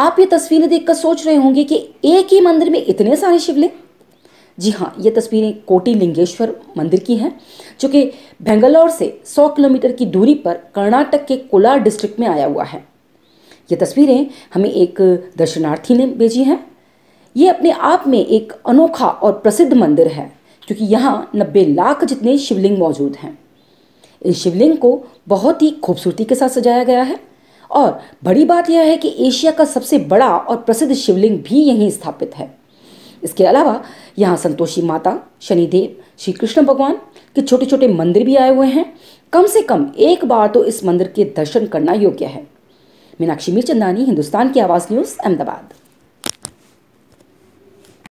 आप ये तस्वीरें देखकर सोच रहे होंगे कि एक ही मंदिर में इतने सारे शिवलिंग जी हाँ ये तस्वीरें कोटी लिंगेश्वर मंदिर की हैं जो कि बेंगलोर से 100 किलोमीटर की दूरी पर कर्नाटक के कोलार डिस्ट्रिक्ट में आया हुआ है ये तस्वीरें हमें एक दर्शनार्थी ने भेजी हैं ये अपने आप में एक अनोखा और प्रसिद्ध मंदिर है क्योंकि यहाँ नब्बे लाख जितने शिवलिंग मौजूद हैं इस शिवलिंग को बहुत ही खूबसूरती के साथ सजाया गया है और बड़ी बात यह है कि एशिया का सबसे बड़ा और प्रसिद्ध शिवलिंग भी यहीं स्थापित है इसके अलावा यहाँ संतोषी माता शनिदेव श्री कृष्ण भगवान के छोटे छोटे मंदिर भी आए हुए हैं कम से कम एक बार तो इस मंदिर के दर्शन करना योग्य है मीनाक्षी मीर चंदानी हिंदुस्तान की आवाज़ न्यूज़ अहमदाबाद